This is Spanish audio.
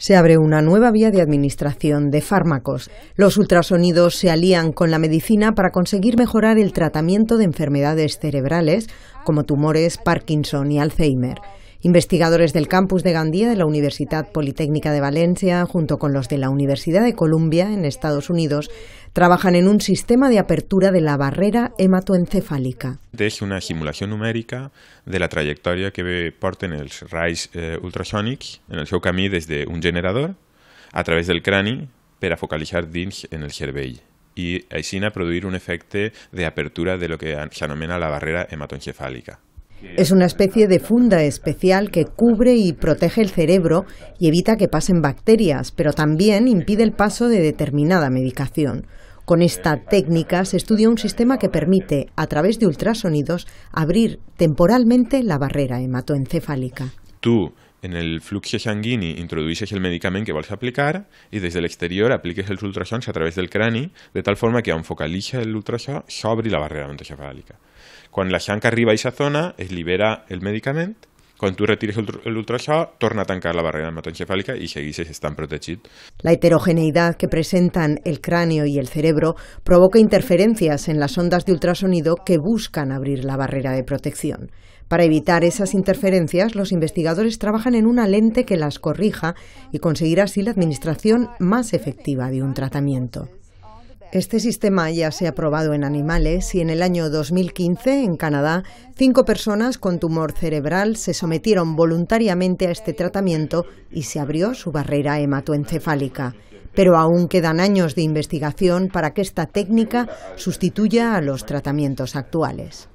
se abre una nueva vía de administración de fármacos. Los ultrasonidos se alían con la medicina para conseguir mejorar el tratamiento de enfermedades cerebrales como tumores, Parkinson y Alzheimer. Investigadores del campus de Gandía de la Universidad Politécnica de Valencia, junto con los de la Universidad de Columbia en Estados Unidos, Trabajan en un sistema de apertura de la barrera hematoencefálica. Es una simulación numérica de la trayectoria que porten en el eh, ultrasonics en el seu desde un generador a través del cráneo para focalizar dins en el cervell y así, producir producir un de apertura de lo que se denomina la barrera hematoencefálica. Es una especie de funda especial que cubre y protege el cerebro y evita que pasen bacterias, pero también impide el paso de determinada medicación. Con esta técnica se estudia un sistema que permite, a través de ultrasonidos, abrir temporalmente la barrera hematoencefálica. en el flux sanguini introduïssis el medicament que vols aplicar i des de l'exterior apliques els ultrasons a través del crani de tal forma que on focalitza l'ultrasó s'obri la barrera mentocefàlica. Quan la sang arriba a aquesta zona es libera el medicament Cuando tú retires l'ultrasò, torna a tancar la barrera hematoencefálica y seguís están La heterogeneidad que presentan el cráneo y el cerebro provoca interferencias en las ondas de ultrasonido que buscan abrir la barrera de protección. Para evitar esas interferencias, los investigadores trabajan en una lente que las corrija y conseguir así la administración más efectiva de un tratamiento. Este sistema ya se ha probado en animales y en el año 2015, en Canadá, cinco personas con tumor cerebral se sometieron voluntariamente a este tratamiento y se abrió su barrera hematoencefálica. Pero aún quedan años de investigación para que esta técnica sustituya a los tratamientos actuales.